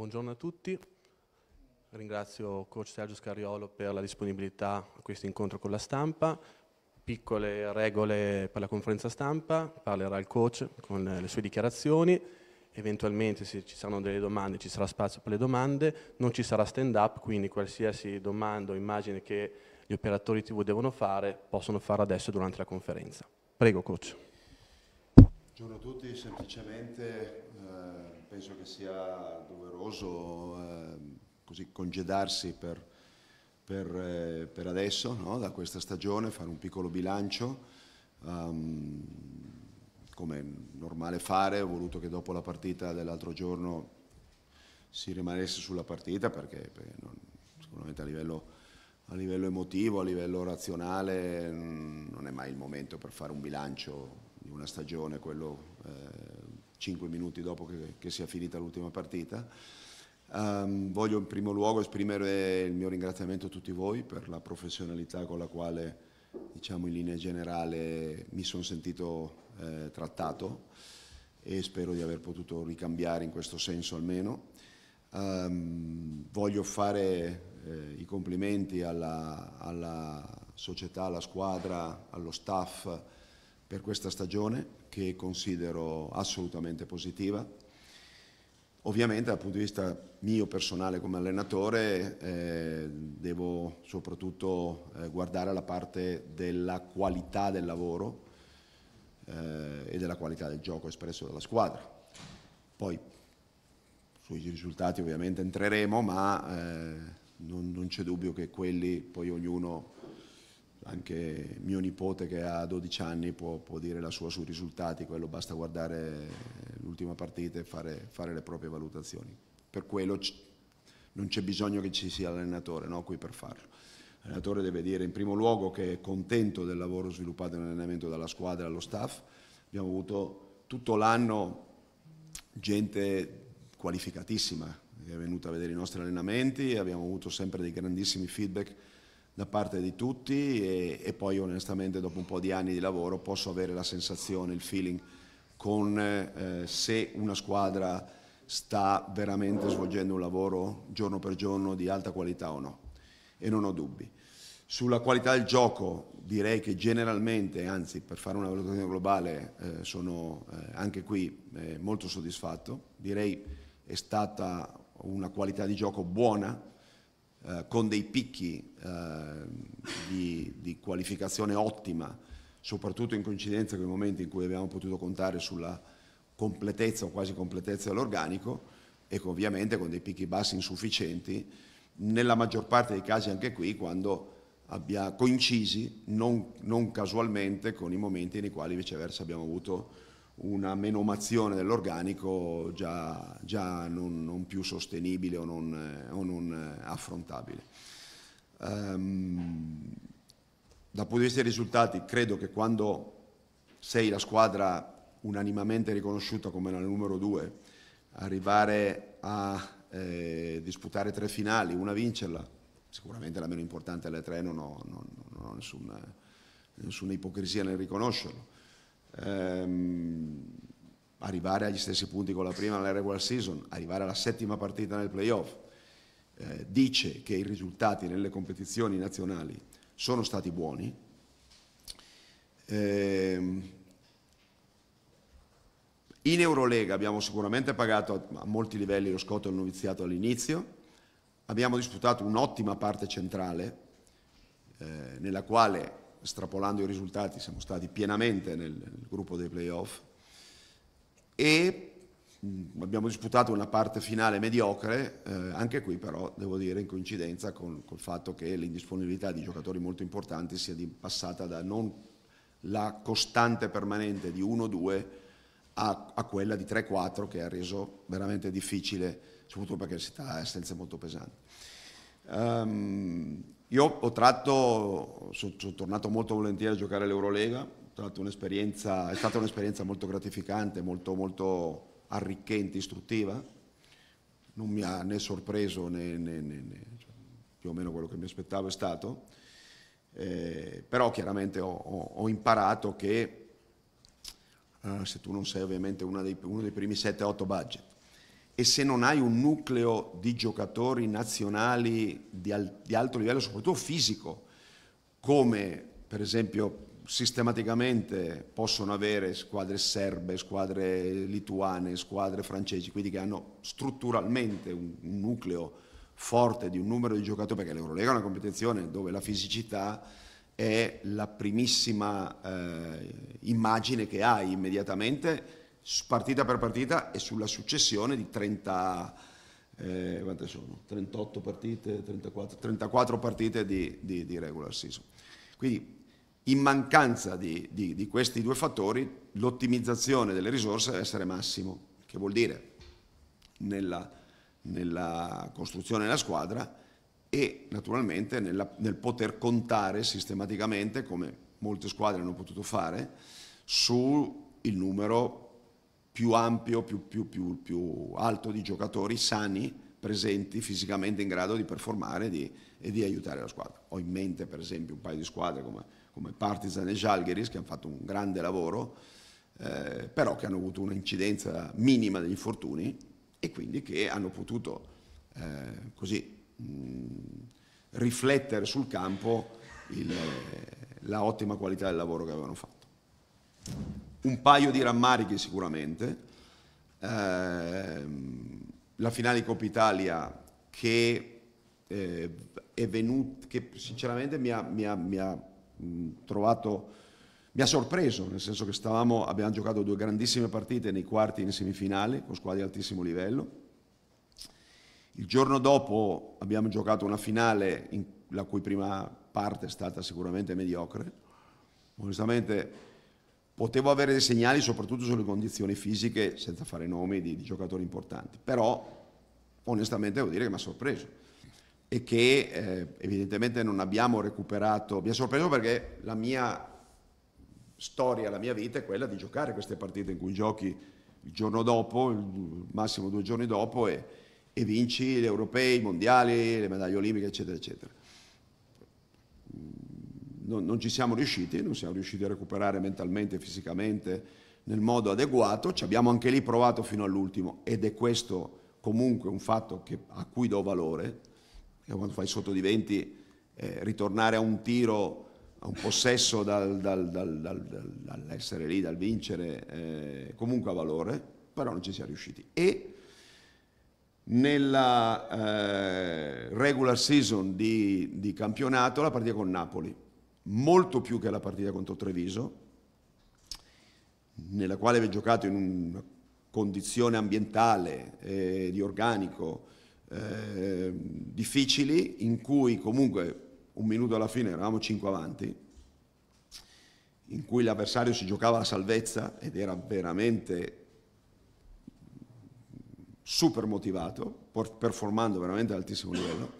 Buongiorno a tutti, ringrazio coach Sergio Scariolo per la disponibilità a questo incontro con la stampa. Piccole regole per la conferenza stampa, parlerà il coach con le sue dichiarazioni, eventualmente se ci saranno delle domande ci sarà spazio per le domande, non ci sarà stand up, quindi qualsiasi domanda o immagine che gli operatori TV devono fare possono fare adesso durante la conferenza. Prego coach. Buongiorno a tutti, semplicemente eh penso che sia doveroso eh, così congedarsi per, per, eh, per adesso, no? da questa stagione, fare un piccolo bilancio. Um, come è normale fare, ho voluto che dopo la partita dell'altro giorno si rimanesse sulla partita perché, perché non, sicuramente a livello, a livello, emotivo, a livello razionale mm, non è mai il momento per fare un bilancio di una stagione, quello eh, 5 minuti dopo che, che sia finita l'ultima partita. Um, voglio in primo luogo esprimere il mio ringraziamento a tutti voi per la professionalità con la quale, diciamo in linea generale, mi sono sentito eh, trattato e spero di aver potuto ricambiare in questo senso almeno. Um, voglio fare eh, i complimenti alla, alla società, alla squadra, allo staff per questa stagione che considero assolutamente positiva. Ovviamente dal punto di vista mio personale come allenatore eh, devo soprattutto eh, guardare la parte della qualità del lavoro eh, e della qualità del gioco espresso dalla squadra. Poi sui risultati ovviamente entreremo, ma eh, non, non c'è dubbio che quelli poi ognuno anche mio nipote che ha 12 anni può, può dire la sua sui risultati, quello basta guardare l'ultima partita e fare, fare, le proprie valutazioni. Per quello non c'è bisogno che ci sia l'allenatore no? qui per farlo. L'allenatore deve dire in primo luogo che è contento del lavoro sviluppato in allenamento dalla squadra e dallo staff. Abbiamo avuto tutto l'anno gente qualificatissima che è venuta a vedere i nostri allenamenti, abbiamo avuto sempre dei grandissimi feedback da parte di tutti e, e, poi onestamente dopo un po' di anni di lavoro posso avere la sensazione, il feeling con eh, se una squadra sta veramente svolgendo un lavoro giorno per giorno di alta qualità o no e non ho dubbi. Sulla qualità del gioco direi che generalmente, anzi per fare una valutazione globale, eh, sono eh, anche qui eh, molto soddisfatto, direi è stata una qualità di gioco buona, eh, con dei picchi eh, di, di, qualificazione ottima, soprattutto in coincidenza con i momenti in cui abbiamo potuto contare sulla completezza o quasi completezza dell'organico e ovviamente con dei picchi bassi insufficienti, nella maggior parte dei casi anche qui quando abbia coincisi non, non casualmente con i momenti nei quali viceversa abbiamo avuto una menomazione dell'organico già, già non, non, più sostenibile o non, eh, o non eh, affrontabile. Um, dal punto di vista dei risultati, credo che quando sei la squadra unanimemente riconosciuta come la numero due, arrivare a eh, disputare tre finali, una vincerla, sicuramente la meno importante delle tre, non ho, non, non ho nessuna, nessuna ipocrisia nel riconoscerlo ehm, arrivare agli stessi punti con la prima nella regular season, arrivare alla settima partita nel playoff, eh, dice che i risultati nelle competizioni nazionali sono stati buoni. Eh, in Eurolega abbiamo sicuramente pagato a molti livelli lo scotto del noviziato all'inizio, abbiamo disputato un'ottima parte centrale eh, nella quale estrapolando i risultati, siamo stati pienamente nel, nel gruppo dei playoff e mh, abbiamo disputato una parte finale mediocre, eh, anche qui però devo dire in coincidenza con, col fatto che l'indisponibilità di giocatori molto importanti sia di, passata da non la costante permanente di 1-2 a, a quella di 3-4 che ha reso veramente difficile, soprattutto perché si sta a essenze molto pesanti. Um, io ho tratto, sono, sono tornato molto volentieri a giocare all'Eurolega, è stata un'esperienza molto gratificante, molto, molto arricchente, istruttiva, non mi ha né sorpreso né, né, né, né cioè, più o meno quello che mi aspettavo è stato, eh, però chiaramente ho, ho, ho imparato che eh, se tu non sei ovviamente dei, uno dei primi 7-8 budget, e se non hai un nucleo di giocatori nazionali di, al, di alto livello, soprattutto fisico, come per esempio sistematicamente possono avere squadre serbe, squadre lituane, squadre francesi, quindi che hanno strutturalmente un, un nucleo forte di un numero di giocatori, perché l'Eurolega è una competizione dove la fisicità è la primissima eh, immagine che hai immediatamente partita per partita e sulla successione di 30, eh, 38 partite, 34, 34 partite di, di, di, regular season. Quindi in mancanza di, di questi due fattori l'ottimizzazione delle risorse deve essere massimo, che vuol dire nella, nella costruzione della squadra e naturalmente nella, nel poter contare sistematicamente, come molte squadre hanno potuto fare, sul numero più ampio, più, più, più, più alto di giocatori sani, presenti, fisicamente in grado di performare e di, e di, aiutare la squadra. Ho in mente per esempio un paio di squadre come, come Partizan e Jalgeris che hanno fatto un grande lavoro, eh, però che hanno avuto un'incidenza minima degli infortuni e quindi che hanno potuto eh, così mh, mm, riflettere sul campo il, la ottima qualità del lavoro che avevano fatto un paio di rammarichi sicuramente, eh, la finale di Coppa Italia che eh, è venuta, che sinceramente mi ha, mi ha, mi ha mm, trovato, mi ha sorpreso, nel senso che stavamo, abbiamo giocato due grandissime partite nei quarti e in semifinale con squadre di altissimo livello. Il giorno dopo abbiamo giocato una finale in, la cui prima parte è stata sicuramente mediocre. Onestamente Potevo avere dei segnali soprattutto sulle condizioni fisiche, senza fare nomi di, di giocatori importanti, però onestamente devo dire che mi ha sorpreso e che eh, evidentemente non abbiamo recuperato, mi ha sorpreso perché la mia storia, la mia vita è quella di giocare queste partite in cui giochi il giorno dopo, il massimo due giorni dopo e, e vinci gli europei, i mondiali, le medaglie olimpiche eccetera eccetera non, non, ci siamo riusciti, non siamo riusciti a recuperare mentalmente e fisicamente nel modo adeguato, ci abbiamo anche lì provato fino all'ultimo ed è questo comunque un fatto che, a cui do valore, che quando fai sotto di 20 eh, ritornare a un tiro, a un possesso dal, dal, dal, dall'essere lì, dal vincere, eh, comunque ha valore, però non ci siamo riusciti. E nella eh, regular season di, di campionato la partita con Napoli molto più che la partita contro Treviso, nella quale aveva giocato in una condizione ambientale, eh, di organico, eh, difficili, in cui comunque un minuto alla fine eravamo 5 avanti, in cui l'avversario si giocava la salvezza ed era veramente super motivato, performando veramente ad altissimo livello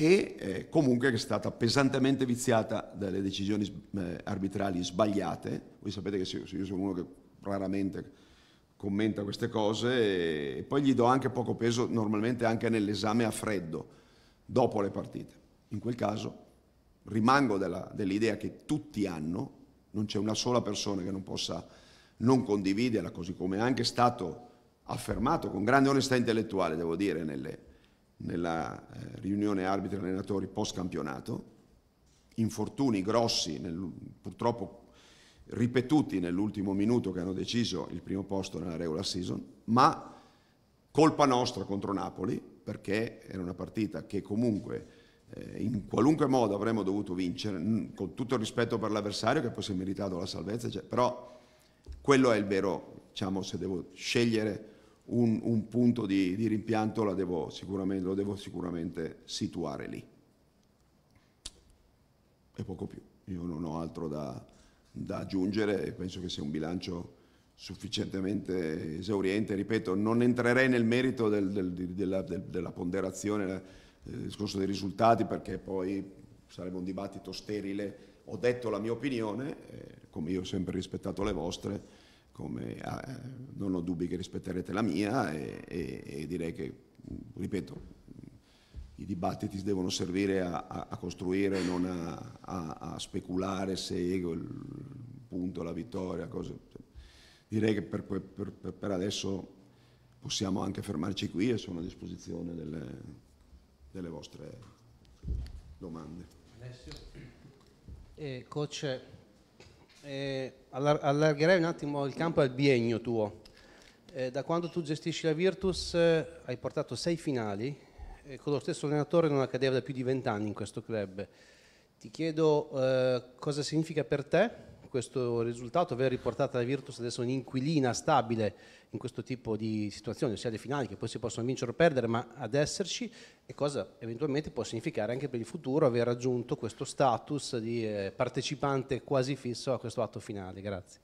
e eh, comunque che è stata pesantemente viziata dalle decisioni eh, arbitrali sbagliate. Voi sapete che io sono uno che raramente commenta queste cose e poi gli do anche poco peso normalmente anche nell'esame a freddo dopo le partite. In quel caso rimango della, dell'idea che tutti hanno, non c'è una sola persona che non possa non condividerla, così come è anche stato affermato con grande onestà intellettuale, devo dire, nelle nella eh, riunione arbitri allenatori post campionato, infortuni grossi, nel, purtroppo ripetuti nell'ultimo minuto che hanno deciso il primo posto nella regular season, ma colpa nostra contro Napoli, perché era una partita che comunque eh, in qualunque modo avremmo dovuto vincere, con tutto il rispetto per l'avversario che poi si è meritato la salvezza, cioè, però quello è il vero, diciamo, se devo scegliere un, un punto di, di rimpianto lo devo sicuramente situare lì. E poco più. Io non ho altro da, da aggiungere e penso che sia un bilancio sufficientemente esauriente. Ripeto, non entrerei nel merito del, del, della, del, della, ponderazione, eh, del discorso dei risultati, perché poi sarebbe un dibattito sterile. Ho detto la mia opinione, eh, come io ho sempre rispettato le vostre come, eh, non ho dubbi che rispetterete la mia e, e, e direi che, ripeto, i dibattiti devono servire a, a, a costruire, non a, a speculare se ego, il punto, la vittoria, cose. Direi che per, per, per, adesso possiamo anche fermarci qui e sono a disposizione delle, delle vostre domande. Alessio. Eh, coach, eh, allargherei un attimo il campo al biennio tuo. Eh, da quando tu gestisci la Virtus eh, hai portato sei finali e eh, con lo stesso allenatore non accadeva da più di vent'anni in questo club. Ti chiedo eh, cosa significa per te questo risultato, aver riportato la Virtus adesso un'inquilina stabile in questo tipo di situazioni, sia le finali che poi si possono vincere o perdere, ma ad esserci, e cosa eventualmente può significare anche per il futuro aver raggiunto questo status di eh, partecipante quasi fisso a questo atto finale. Grazie.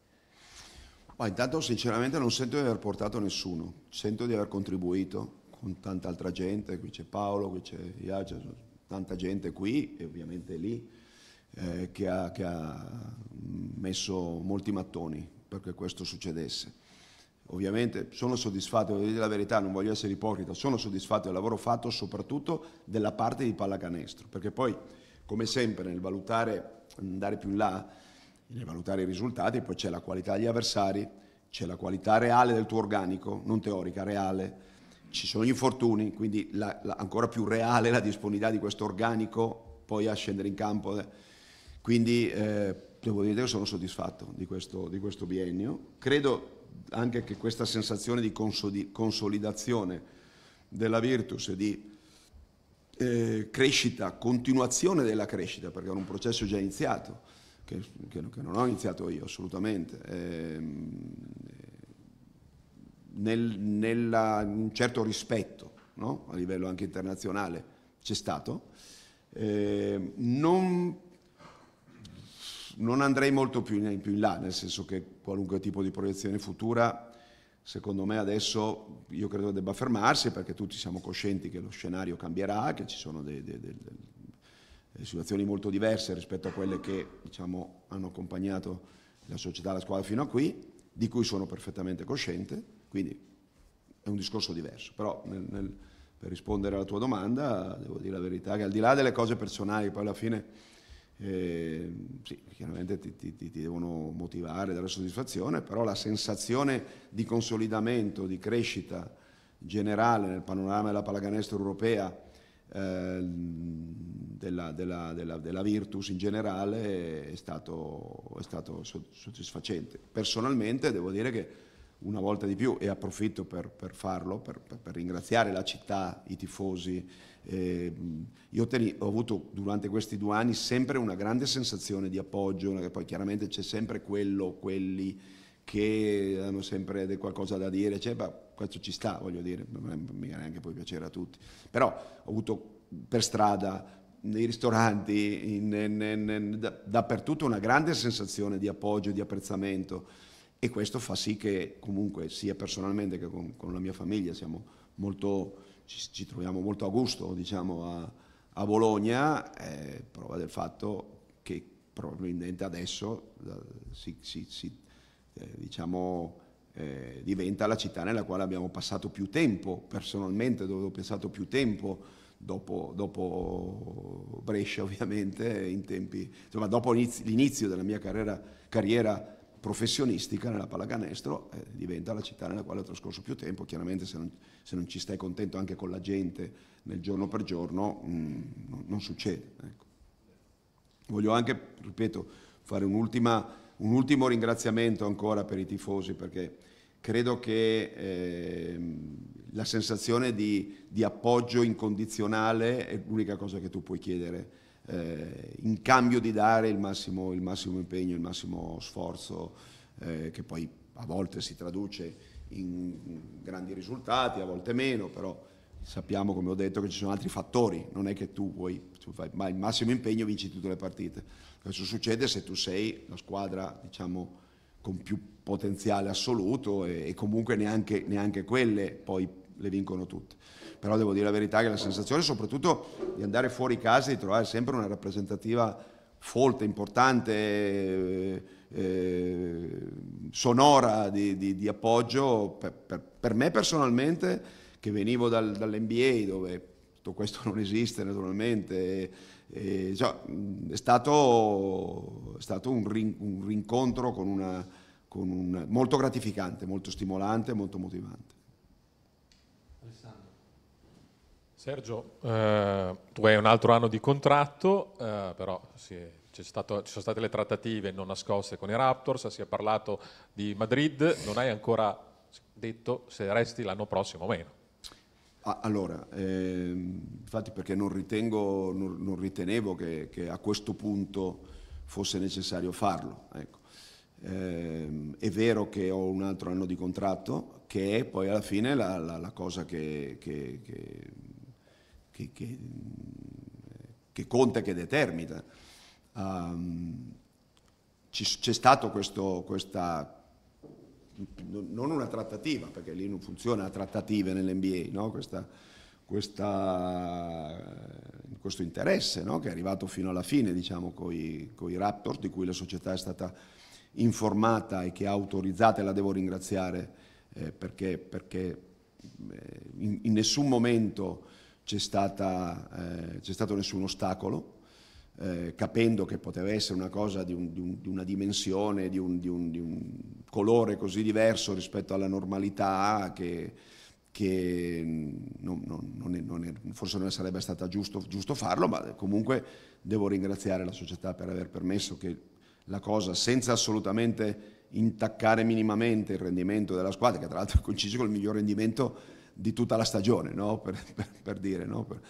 Ma intanto sinceramente non sento di aver portato nessuno, sento di aver contribuito con tanta altra gente, qui c'è Paolo, qui c'è Iagia, tanta gente qui e ovviamente lì eh, che, ha, che, ha, messo molti mattoni perché questo succedesse. Ovviamente sono soddisfatto, devo dire la verità, non voglio essere ipocrita, sono soddisfatto del lavoro fatto soprattutto della parte di pallacanestro, perché poi come sempre nel valutare, andare più in là, nel valutare i risultati, poi c'è la qualità degli avversari, c'è la qualità reale del tuo organico, non teorica, reale, ci sono gli infortuni, quindi la, la, ancora più reale la disponibilità di questo organico poi a scendere in campo. Eh, quindi eh, devo dire che sono soddisfatto di questo, di questo, biennio. Credo anche che questa sensazione di consolidazione della Virtus e di eh, crescita, continuazione della crescita, perché era un processo già iniziato, che, che, che non ho iniziato io assolutamente. Eh, nel, nella, un certo rispetto no? a livello anche internazionale c'è stato. Eh, non non andrei molto più in, più in, là, nel senso che qualunque tipo di proiezione futura, secondo me adesso io credo debba fermarsi perché tutti siamo coscienti che lo scenario cambierà, che ci sono dei, dei, dei, delle situazioni molto diverse rispetto a quelle che diciamo, hanno accompagnato la società, la squadra fino a qui, di cui sono perfettamente cosciente, quindi è un discorso diverso, però nel, nel, per rispondere alla tua domanda devo dire la verità che al di là delle cose personali, poi alla fine eh, sì, chiaramente ti, ti, ti, devono motivare, dare soddisfazione, però la sensazione di consolidamento, di crescita generale nel panorama della pallacanestro europea, eh, della, della, della, della, Virtus in generale, è stato, è stato, soddisfacente. Personalmente devo dire che una volta di più, e approfitto per, per farlo, per, per, per ringraziare la città, i tifosi, eh, io li, ho avuto durante questi due anni sempre una grande sensazione di appoggio, poi chiaramente c'è sempre quello, quelli che hanno sempre qualcosa da dire, cioè, ma questo ci sta, voglio dire, mica neanche poi piacere a tutti, però ho avuto per strada, nei ristoranti, in, in, in, da, dappertutto una grande sensazione di appoggio, di apprezzamento e questo fa sì che comunque sia personalmente che con, con la mia famiglia siamo molto ci, ci troviamo molto a gusto diciamo, a, a Bologna, eh, prova del fatto che probabilmente adesso eh, si, si, si eh, diciamo, eh, diventa la città nella quale abbiamo passato più tempo, personalmente dove ho passato più tempo. Dopo, dopo Brescia ovviamente, in tempi, insomma, dopo l'inizio della mia carriera, carriera professionistica nella pallacanestro eh, diventa la città nella quale ho trascorso più tempo. Chiaramente se non, se non, ci stai contento anche con la gente nel giorno per giorno mh, mm, non, non, succede. Ecco. Voglio anche, ripeto, fare un, ultima, un ultimo ringraziamento ancora per i tifosi perché credo che eh, la sensazione di, di appoggio incondizionale è l'unica cosa che tu puoi chiedere eh, in cambio di dare il massimo, il massimo impegno, il massimo sforzo eh, che poi a volte si traduce in grandi risultati, a volte meno, però sappiamo come ho detto che ci sono altri fattori, non è che tu vuoi, tu fai ma il massimo impegno vinci tutte le partite. Questo succede se tu sei la squadra diciamo, con più potenziale assoluto e, e comunque neanche, neanche quelle poi le vincono tutte. Però devo dire la verità che la sensazione soprattutto di andare fuori casa e di trovare sempre una rappresentativa folta, importante, eh, eh, sonora di, di, di appoggio, per, per, per, me personalmente, che venivo dal, dall'NBA dove tutto questo non esiste naturalmente, e, e, cioè, è, stato, è stato, un, rin, un rincontro con una, con una, molto gratificante, molto stimolante, molto motivante. Sergio, eh, tu hai un altro anno di contratto, eh, però sì, stato, ci sono state le trattative non nascoste con i Raptors, si è parlato di Madrid, non hai ancora detto se resti l'anno prossimo o meno. Ah, allora, eh, infatti perché non, ritengo, non, non ritenevo che, che, a questo punto fosse necessario farlo. Ecco. Ehm, è vero che ho un altro anno di contratto, che è poi alla fine la, la, la cosa che, che, che che, che, che conta e che determina. Um, c'è stata questa, non una trattativa, perché lì non funziona trattative nell'NBA, no? questa, questa, questo interesse no? che è arrivato fino alla fine diciamo, con i Raptors, di cui la società è stata informata e che ha autorizzato, e la devo ringraziare eh, perché, perché eh, in, in, nessun momento c'è, stata, eh, c'è stato nessun ostacolo, eh, capendo che poteva essere una cosa di, un, di, un, di una dimensione, di un, di un, colore così diverso rispetto alla normalità che, che non, non, non è, non è, forse non sarebbe stato giusto, giusto farlo, ma comunque devo ringraziare la società per aver permesso che la cosa senza assolutamente intaccare minimamente il rendimento della squadra, che tra l'altro coincide con il miglior rendimento di tutta la stagione, no? per, per, per, dire. No? Per,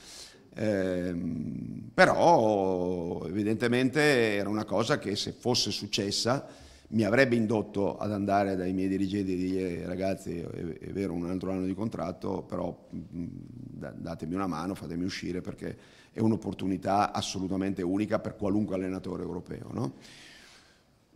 ehm, però evidentemente era una cosa che se fosse successa mi avrebbe indotto ad andare dai miei dirigenti e dire eh, ragazzi è, vero un altro anno di contratto, però mm, datemi una mano, fatemi uscire perché è un'opportunità assolutamente unica per qualunque allenatore europeo. No?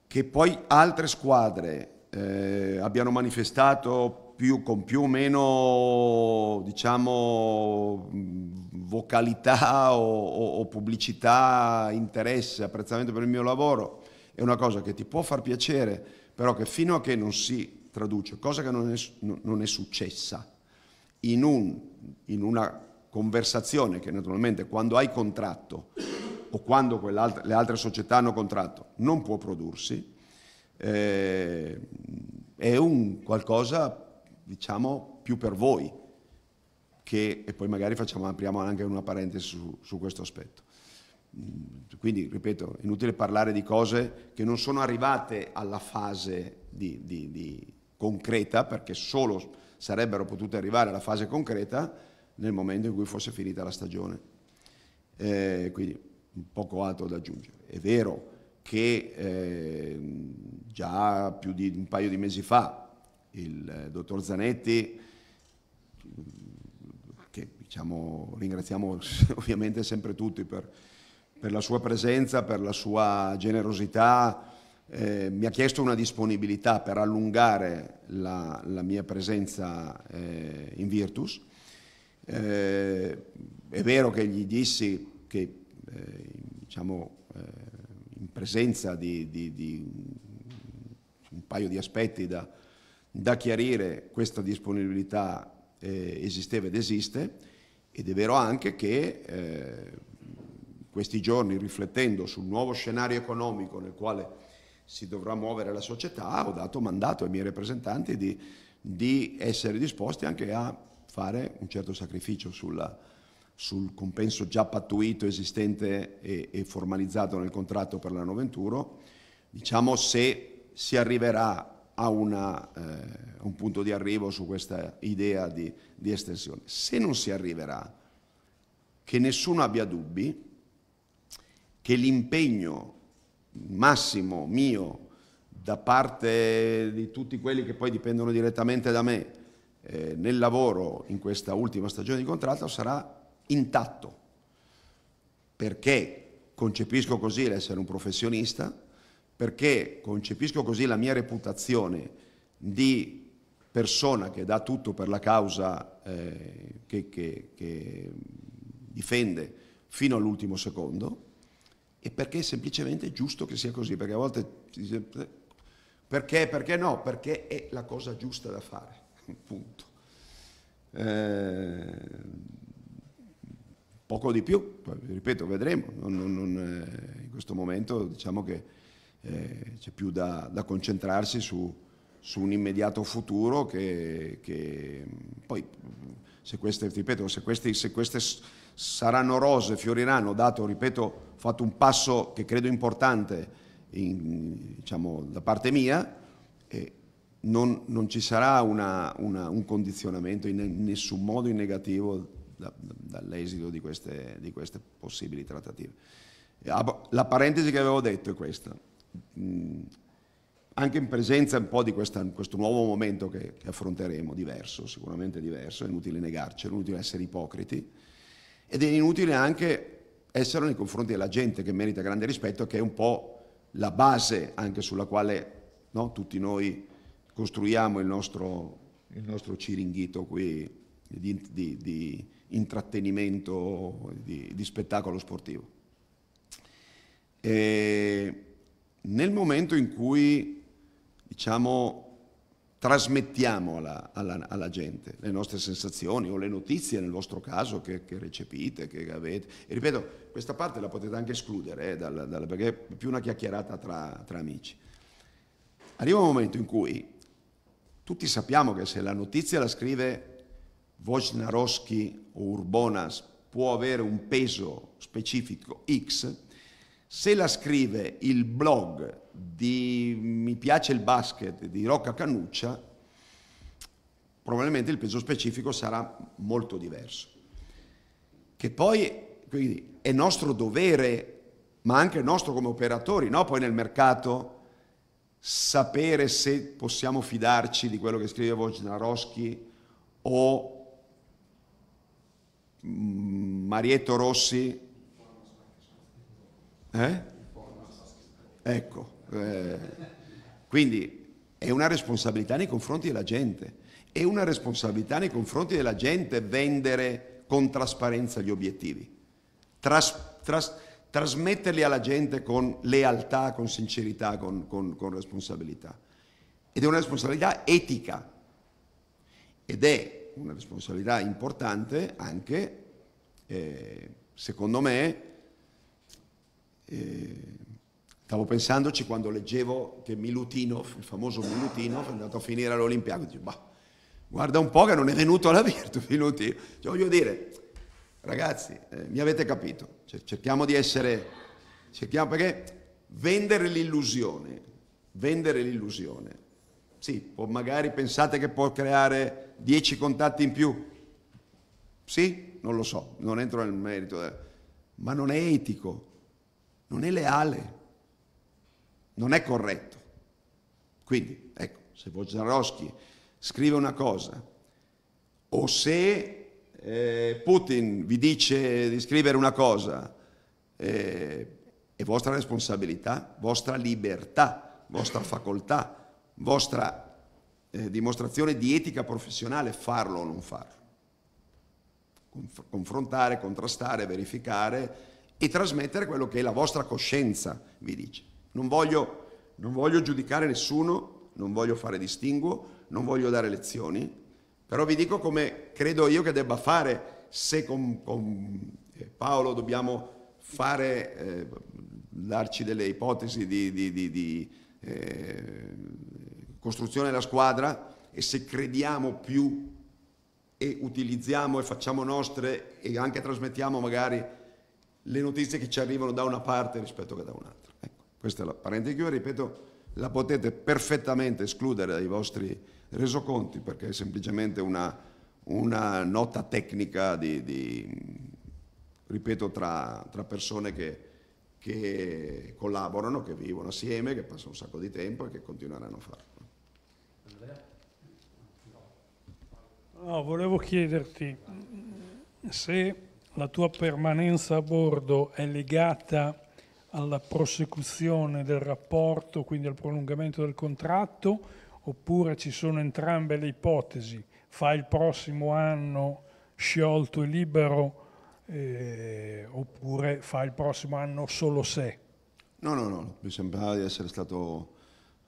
Che poi altre squadre eh, abbiano manifestato più, con più o meno diciamo, mm, vocalità o, o, o pubblicità, interesse, apprezzamento per il mio lavoro, è una cosa che ti può far piacere, però che fino a che non si traduce, cosa che non è, non è successa, in, un, in una conversazione che naturalmente quando hai contratto o quando le altre società hanno contratto non può prodursi, eh, è un qualcosa, diciamo, più per voi, che, e poi magari facciamo, apriamo anche una parentesi su, su questo aspetto. Mm, quindi, ripeto, è inutile parlare di cose che non sono arrivate alla fase di, di, di concreta, perché solo sarebbero potute arrivare alla fase concreta nel momento in cui fosse finita la stagione. Eh, quindi poco altro da aggiungere. È vero che eh, già più di un paio di mesi fa il eh, dottor Zanetti, mm, che diciamo, ringraziamo ovviamente sempre tutti per, per, la sua presenza, per la sua generosità, eh, mi ha chiesto una disponibilità per allungare la, la mia presenza eh, in Virtus. Eh, è vero che gli dissi che eh, diciamo, eh, in presenza di, di, di un paio di aspetti da, da chiarire, questa disponibilità eh, esisteva ed esiste ed è vero anche che eh, questi giorni riflettendo sul nuovo scenario economico nel quale si dovrà muovere la società, ho dato mandato ai miei rappresentanti di, di essere disposti anche a fare un certo sacrificio sulla, sul compenso già pattuito, esistente e, e formalizzato nel contratto per l'anno 21, diciamo se si arriverà a, una, eh, un punto di arrivo su questa idea di, di estensione. Se non si arriverà, che nessuno abbia dubbi che l'impegno massimo mio da parte di tutti quelli che poi dipendono direttamente da me eh, nel lavoro in questa ultima stagione di contratto sarà intatto, perché concepisco così l'essere un professionista, perché concepisco così la mia reputazione di persona che dà tutto per la causa eh, che, che, che difende fino all'ultimo secondo e perché è semplicemente giusto che sia così, perché a volte si dice perché, perché no, perché è la cosa giusta da fare, punto. Eh, poco di più, Poi, ripeto, vedremo, non, non, non, eh, in questo momento diciamo che eh, c'è più da, da concentrarsi su, su, un immediato futuro che, che poi se queste, ripeto, se queste, se queste saranno rose, fioriranno, dato, ripeto, fatto un passo che credo importante in, diciamo, da parte mia, eh, non, non, ci sarà una, una, un condizionamento in nessun modo in negativo da, dall'esito di queste, di queste, possibili trattative. La parentesi che avevo detto è questa. Mm, anche in presenza un po' di questa, questo nuovo momento che, che affronteremo, diverso, sicuramente diverso, è inutile negarcelo, è inutile essere ipocriti ed è inutile anche essere nei confronti della gente che merita grande rispetto, che è un po' la base anche sulla quale no, tutti noi costruiamo il nostro, il nostro ciringhito qui di, di, di, intrattenimento di, di spettacolo sportivo. E nel momento in cui diciamo, trasmettiamo alla, alla, alla, gente le nostre sensazioni o le notizie nel vostro caso che, che recepite, che avete. E ripeto, questa parte la potete anche escludere, eh, dalla, dalla, perché è più una chiacchierata tra, tra amici. Arriva un momento in cui tutti sappiamo che se la notizia la scrive Wojnarowski o Urbonas può avere un peso specifico X, se la scrive il blog di Mi piace il basket di Rocca Cannuccia, probabilmente il peso specifico sarà molto diverso. Che poi quindi, è nostro dovere, ma anche nostro come operatori, no? poi nel mercato, sapere se possiamo fidarci di quello che scrive Wojnarowski o Mm, Marietto Rossi, eh? ecco, eh. quindi è una responsabilità nei confronti della gente, è una responsabilità nei confronti della gente vendere con trasparenza gli obiettivi, tras, tras, trasmetterli alla gente con lealtà, con sincerità, con, con, con responsabilità. Ed è una responsabilità etica ed è una responsabilità importante anche, eh, secondo me, eh, stavo pensandoci quando leggevo che Milutinov, il famoso Milutinov, è andato a finire all'Olimpiaco, dice, bah, guarda un po' che non è venuto alla Virtus Milutinov. Cioè, voglio dire, ragazzi, eh, mi avete capito, cioè, cerchiamo di essere, cerchiamo perché vendere l'illusione, vendere l'illusione sì, può, magari pensate che può creare 10 contatti in più. Sì, non lo so, non entro nel merito, ma non è etico, non è leale, non è corretto. Quindi, ecco, se Wojnarowski scrive una cosa o se eh, Putin vi dice di scrivere una cosa, eh, è vostra responsabilità, vostra libertà, vostra facoltà vostra eh, dimostrazione di etica professionale farlo o non farlo. Conf- confrontare, contrastare, verificare e trasmettere quello che la vostra coscienza vi dice. Non voglio, non voglio giudicare nessuno, non voglio fare distinguo, non voglio dare lezioni, però vi dico come credo io che debba fare se con, con eh, Paolo dobbiamo fare, eh, darci delle ipotesi di, di, di, di eh, costruzione della squadra e se crediamo più e utilizziamo e facciamo nostre e anche trasmettiamo magari le notizie che ci arrivano da una parte rispetto che da un'altra. Ecco, questa è la parentesi chiusa, ripeto, la potete perfettamente escludere dai vostri resoconti perché è semplicemente una, una nota tecnica di, di ripeto, tra, tra persone che, che collaborano, che vivono assieme, che passano un sacco di tempo e che continueranno a farlo. No, volevo chiederti se la tua permanenza a bordo è legata alla prosecuzione del rapporto, quindi al prolungamento del contratto, oppure ci sono entrambe le ipotesi? Fa il prossimo anno sciolto e libero eh, oppure fa il prossimo anno solo se? No, no, no, mi sembrava di essere stato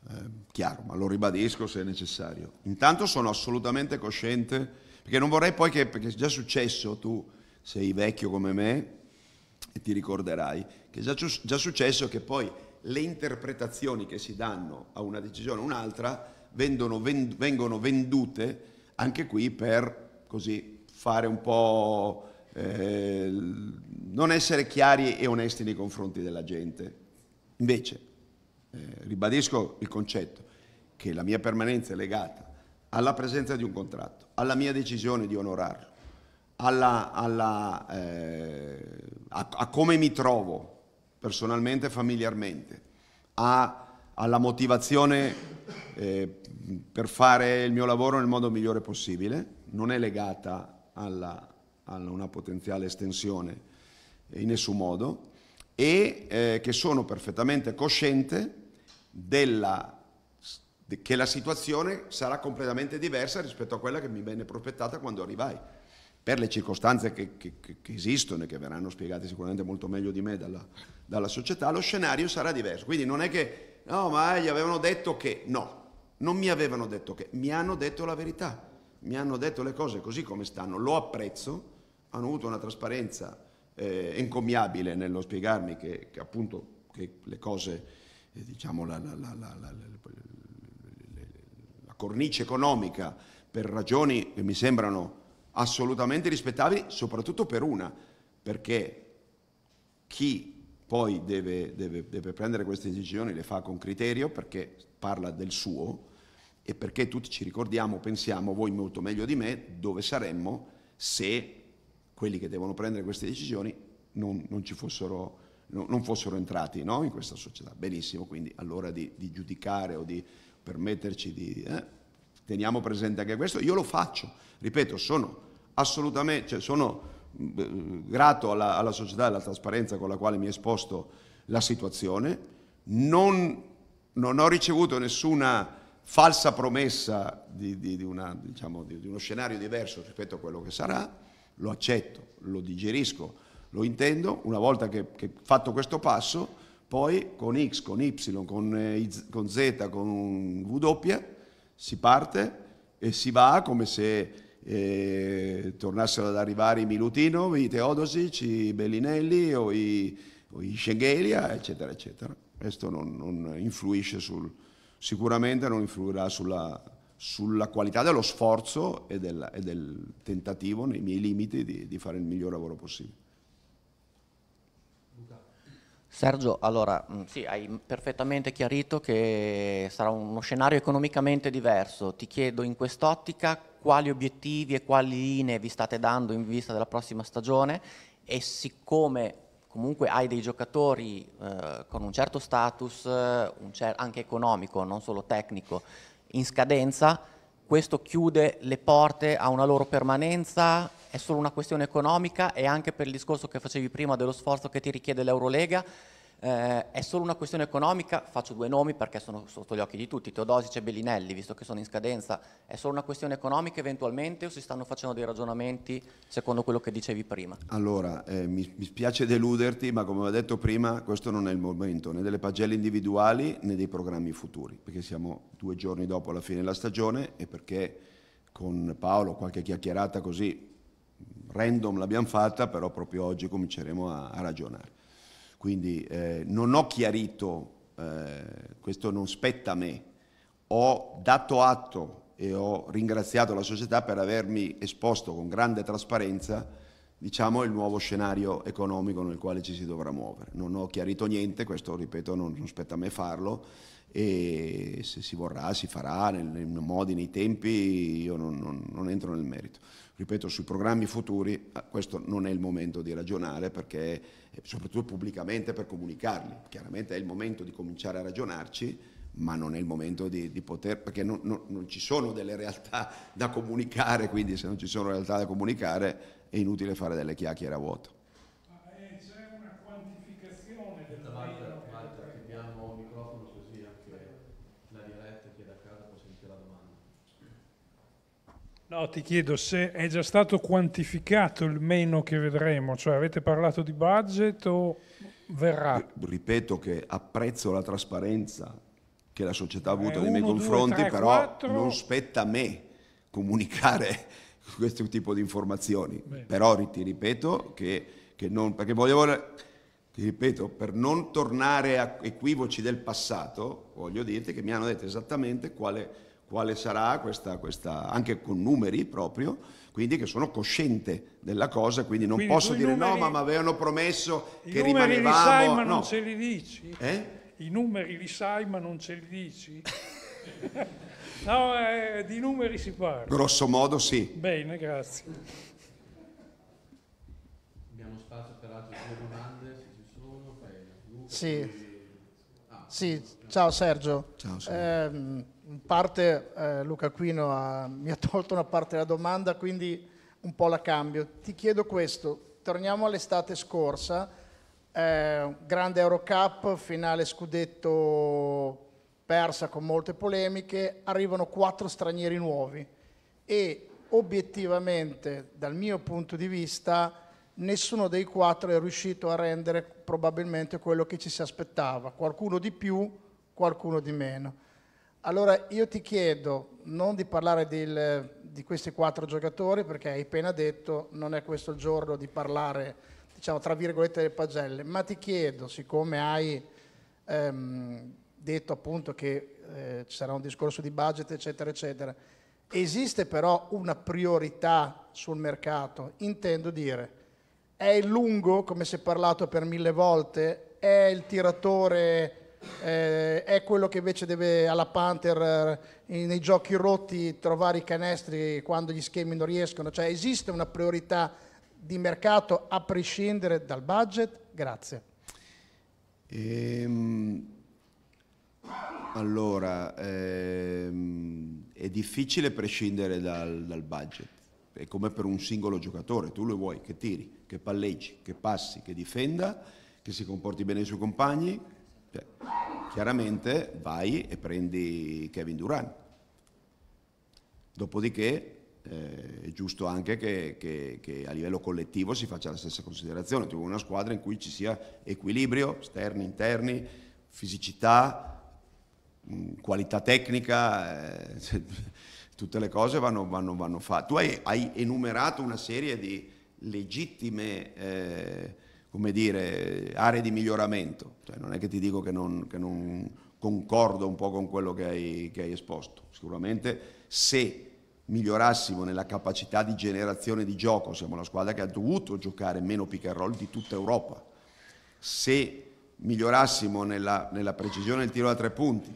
Ehm, chiaro, ma lo ribadisco se è necessario. Intanto sono assolutamente cosciente, perché non vorrei poi che, perché è già successo, tu sei vecchio come me e ti ricorderai, che è già, già successo che poi le interpretazioni che si danno a una decisione o un'altra vendono, vend, vengono vendute anche qui per così fare un po'... Eh, non essere chiari e onesti nei confronti della gente. Invece, eh, ribadisco il concetto che la mia permanenza è legata alla presenza di un contratto, alla mia decisione di onorarlo, alla, alla, eh, a, a, come mi trovo personalmente e familiarmente, a, alla motivazione eh, per fare il mio lavoro nel modo migliore possibile, non è legata a una potenziale estensione in nessun modo e eh, che sono perfettamente cosciente della, che la situazione sarà completamente diversa rispetto a quella che mi venne prospettata quando arrivai. Per le circostanze che, che, che esistono e che verranno spiegate sicuramente molto meglio di me dalla, dalla società, lo scenario sarà diverso. Quindi non è che, no, ma gli avevano detto che, no, non mi avevano detto che, mi hanno detto la verità, mi hanno detto le cose così come stanno, lo apprezzo, hanno avuto una trasparenza eh, encomiabile nello spiegarmi che, che appunto che le cose, eh, diciamo, la, la, la, la cornice economica per ragioni che mi sembrano assolutamente rispettabili, soprattutto per una, perché chi poi deve, deve, deve, prendere queste decisioni le fa con criterio perché parla del suo e perché tutti ci ricordiamo, pensiamo, voi molto meglio di me, dove saremmo se quelli che devono prendere queste decisioni non, non fossero, no, non fossero entrati no, in questa società. Benissimo, quindi allora di, di giudicare o di permetterci di... Eh, teniamo presente anche questo, io lo faccio, ripeto, sono assolutamente, cioè sono mm, eh, grato alla, alla società e alla trasparenza con la quale mi ha esposto la situazione, non, non ho ricevuto nessuna falsa promessa di, di, di, una, diciamo, di, uno scenario diverso rispetto a quello che sarà, lo accetto, lo digerisco, lo intendo, una volta che, che fatto questo passo, poi con X, con Y, con, eh, con Z, con W si parte e si va come se eh, tornassero ad arrivare i Milutino, i Teodosic, i Bellinelli o i, o i Schengelia, eccetera, eccetera. Questo non, non influisce sul, sicuramente non influirà sulla sulla qualità dello sforzo e del, e del tentativo nei miei limiti di, di, fare il miglior lavoro possibile. Sergio, allora mm, sì, hai perfettamente chiarito che sarà uno scenario economicamente diverso. Ti chiedo in quest'ottica quali obiettivi e quali linee vi state dando in vista della prossima stagione e siccome comunque hai dei giocatori eh, con un certo status, eh, un cer anche economico, non solo tecnico, in scadenza, questo chiude le porte a una loro permanenza, è solo una questione economica e anche per il discorso che facevi prima dello sforzo che ti richiede l'Eurolega, eh, è solo una questione economica, faccio due nomi perché sono sotto gli occhi di tutti, Teodosic e Bellinelli, visto che sono in scadenza, è solo una questione economica eventualmente o si stanno facendo dei ragionamenti secondo quello che dicevi prima? Allora, eh, mi, mi spiace deluderti, ma come ho detto prima, questo non è il momento né delle pagelle individuali né dei programmi futuri, perché siamo due giorni dopo la fine della stagione e perché con Paolo qualche chiacchierata così random l'abbiamo fatta, però proprio oggi cominceremo a, a ragionare. Quindi eh, non ho chiarito, eh, questo non spetta a me, ho dato atto e ho ringraziato la società per avermi esposto con grande trasparenza diciamo, il nuovo scenario economico nel quale ci si dovrà muovere. Non ho chiarito niente, questo ripeto non, non spetta a me farlo e se si vorrà si farà nei, modi, nei tempi, io non, non, non entro nel merito ripeto, sui programmi futuri eh, questo non è il momento di ragionare, perché, eh, soprattutto pubblicamente per comunicarli. Chiaramente è il momento di cominciare a ragionarci, ma non è il momento di, di poter, perché non, non, non, ci sono delle realtà da comunicare, quindi se non ci sono realtà da comunicare è inutile fare delle chiacchiere a vuoto. No, ti chiedo se è già stato quantificato il meno che vedremo, cioè avete parlato di budget o verrà? Ripeto che apprezzo la trasparenza che la società ha avuto eh, nei miei confronti, due, tre, però quattro... non spetta a me comunicare questo tipo di informazioni. Bene. Però ti ripeto che, che non, perché voglio, ti ripeto, per non tornare a equivoci del passato, voglio dirti che mi hanno detto esattamente quale quale sarà questa, questa, anche con numeri proprio, quindi che sono cosciente della cosa, quindi non quindi posso dire numeri, no, ma mi avevano promesso che rimanevamo... I numeri li sai ma no. non ce li dici? Eh? I numeri li sai ma non ce li dici? no, eh, di numeri si parla. Grosso modo sì. Bene, grazie. Abbiamo spazio per altre due domande, se ci sono. Sì. Ah, sì, ciao Sergio. Ciao Sergio. Eh, in parte eh, Luca Quino ha, mi ha tolto una parte della domanda, quindi un po' la cambio. Ti chiedo questo, torniamo all'estate scorsa, eh, grande Eurocup, finale scudetto persa con molte polemiche, arrivano quattro stranieri nuovi e obiettivamente dal mio punto di vista nessuno dei quattro è riuscito a rendere probabilmente quello che ci si aspettava, qualcuno di più, qualcuno di meno. Allora io ti chiedo non di parlare del, di questi quattro giocatori perché hai appena detto non è questo il giorno di parlare diciamo tra virgolette delle pagelle, ma ti chiedo siccome hai ehm, detto appunto che eh, ci sarà un discorso di budget eccetera eccetera, esiste però una priorità sul mercato, intendo dire è il lungo come si è parlato per mille volte, è il tiratore eh, è quello che invece deve alla Panther eh, nei giochi rotti trovare i canestri quando gli schemi non riescono, cioè esiste una priorità di mercato a prescindere dal budget? Grazie. Ehm, allora, ehm, è difficile prescindere dal, dal budget, è come per un singolo giocatore, tu lo vuoi che tiri, che palleggi, che passi, che difenda, che si comporti bene ai suoi compagni, cioè, chiaramente vai e prendi Kevin Durant. Dopodiché eh, è giusto anche che, che, che, a livello collettivo si faccia la stessa considerazione, cioè una squadra in cui ci sia equilibrio, esterni, interni, fisicità, mh, mm, qualità tecnica, eh, cioè, tutte le cose vanno, vanno, vanno fatte. Tu hai, hai, enumerato una serie di legittime... Eh, come dire, aree di miglioramento, cioè, non è che ti dico che non, che non concordo un po' con quello che hai, che hai, esposto, sicuramente se migliorassimo nella capacità di generazione di gioco, siamo la squadra che ha dovuto giocare meno pick and roll di tutta Europa, se migliorassimo nella, nella precisione del tiro da tre punti,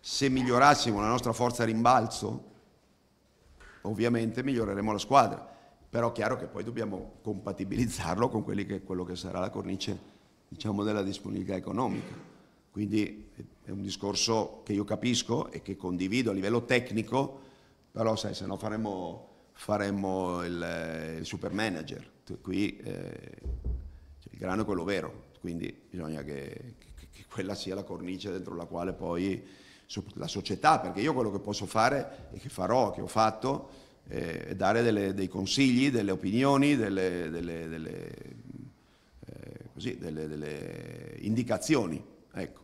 se migliorassimo la nostra forza rimbalzo, ovviamente miglioreremo la squadra però è chiaro che poi dobbiamo compatibilizzarlo con che, quello che sarà la cornice diciamo, della disponibilità economica. Quindi è un discorso che io capisco e che condivido a livello tecnico, però sai, se no faremo, faremo il, eh, il, super manager. Qui eh, cioè, il grano è quello vero, quindi bisogna che, che, che, quella sia la cornice dentro la quale poi la società, perché io quello che posso fare e che farò, che ho fatto, eh, dare delle, dei consigli, delle opinioni, delle, delle, delle, eh, così, delle indicazioni. Ecco.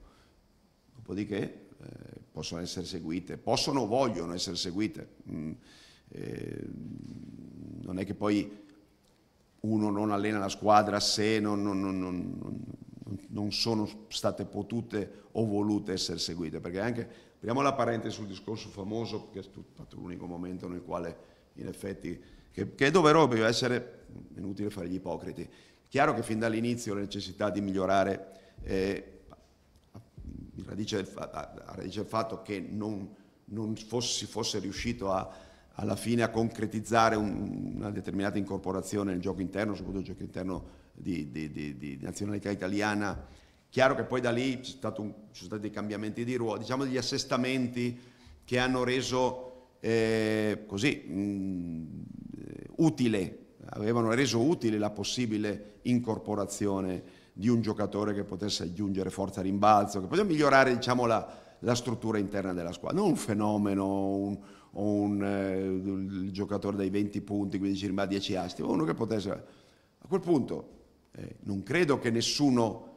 Dopodiché eh, possono essere seguite, possono o vogliono essere seguite. Mm, eh, non è che poi uno non allena la squadra se non, non, non, non sono state potute o volute essere seguite, perché anche Apriamo la parentesi sul discorso famoso, che è stato l'unico momento nel quale in effetti, che, che è doveroso per essere, inutile fare gli ipocriti, chiaro che fin dall'inizio la necessità di migliorare eh, radice del, radice del fatto che non, non fosse, si fosse riuscito a, alla fine a concretizzare un, una determinata incorporazione nel gioco interno, soprattutto nel gioco interno di, di, di, di nazionalità italiana. Chiaro che poi da lì ci sono stati dei cambiamenti di ruolo, diciamo degli assestamenti che hanno reso eh, così mh, utile, avevano reso utile la possibile incorporazione di un giocatore che potesse aggiungere forza a rimbalzo, che potesse migliorare diciamo, la, la, struttura interna della squadra, non un fenomeno un, o un, eh, il giocatore dai 20 punti, 15 rimbalzi, 10 asti, ma uno che potesse... A quel punto eh, non credo che nessuno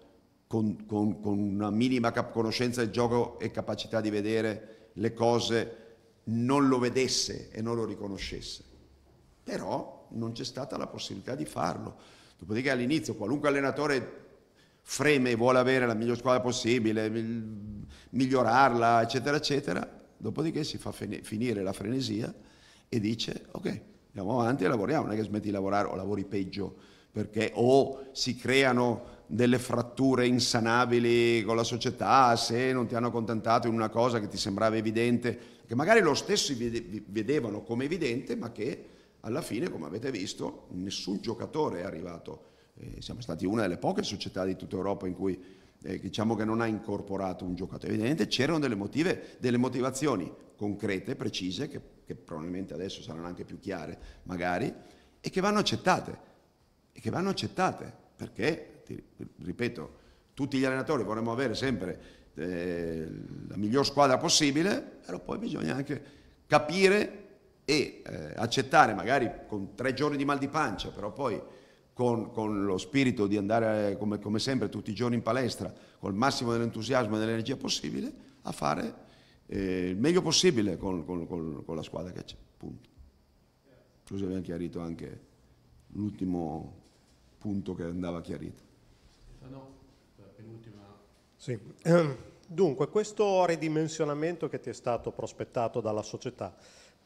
con, con, con una minima conoscenza del gioco e capacità di vedere le cose non lo vedesse e non lo riconoscesse. Però non c'è stata la possibilità di farlo. Dopodiché all'inizio qualunque allenatore freme e vuole avere la miglior squadra possibile, migliorarla, eccetera, eccetera, dopodiché si fa finire la frenesia e dice ok, andiamo avanti e lavoriamo, non è che smetti di lavorare o lavori peggio, perché o si creano delle fratture insanabili con la società, se non ti hanno accontentato in una cosa che ti sembrava evidente, che magari lo stesso vedevano come evidente, ma che alla fine, come avete visto, nessun giocatore è arrivato. Eh, siamo stati una delle poche società di tutta Europa in cui eh, diciamo che non ha incorporato un giocatore. Evidentemente c'erano delle, motive, delle motivazioni concrete, precise, che, che probabilmente adesso saranno anche più chiare, magari, e che vanno accettate. E che vanno accettate, perché, ti ripeto, tutti gli allenatori vorremmo avere sempre eh, la miglior squadra possibile, però poi bisogna anche capire e eh, accettare magari con tre giorni di mal di pancia, però poi con, con lo spirito di andare come, come, sempre tutti i giorni in palestra, con il massimo dell'entusiasmo e dell'energia possibile, a fare eh, il meglio possibile con, con, con, la squadra che c'è. Punto. Così abbiamo chiarito anche l'ultimo punto che andava chiarito. la penultima sì. Dunque, questo ridimensionamento che ti è stato prospettato dalla società,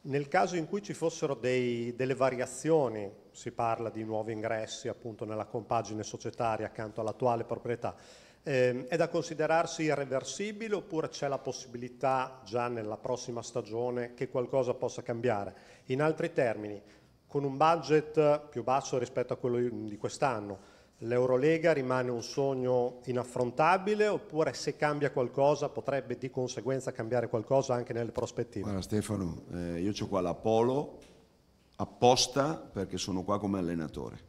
nel caso in cui ci fossero dei, delle variazioni, si parla di nuovi ingressi appunto nella compagine societaria accanto all'attuale proprietà, eh, è da considerarsi irreversibile oppure c'è la possibilità già nella prossima stagione che qualcosa possa cambiare? In altri termini, con un budget più basso rispetto a quello di quest'anno, l'Eurolega rimane un sogno inaffrontabile oppure se cambia qualcosa potrebbe di conseguenza cambiare qualcosa anche nelle prospettive? Guarda Stefano, eh, io ho qua l'Apollo apposta perché sono qua come allenatore.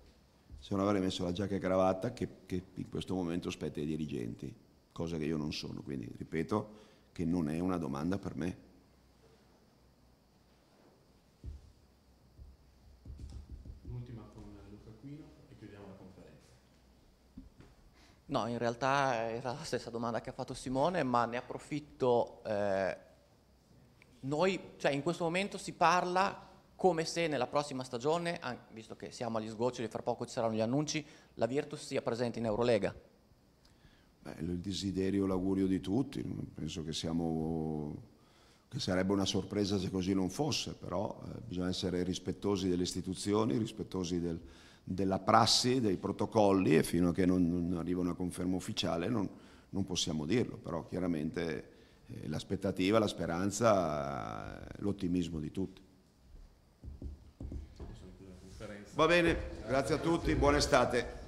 Se non avrei messo la giacca e cravatta che, che in questo momento spetta ai dirigenti, cosa che io non sono, quindi ripeto che non è una domanda per me. No, in realtà era la stessa domanda che ha fatto Simone, ma ne approfitto. Eh, noi, cioè in questo momento si parla come se nella prossima stagione, visto che siamo agli sgoccioli, e fra poco ci saranno gli annunci, la Virtus sia presente in Eurolega. Beh, il desiderio, l'augurio di tutti, penso che, siamo, che sarebbe una sorpresa se così non fosse, però eh, bisogna essere rispettosi delle istituzioni, rispettosi del, della prassi, dei protocolli e fino a che non, arriva una conferma ufficiale non, non possiamo dirlo, però chiaramente eh, l'aspettativa, la speranza, l'ottimismo di tutti. Va bene, grazie a tutti, buona estate.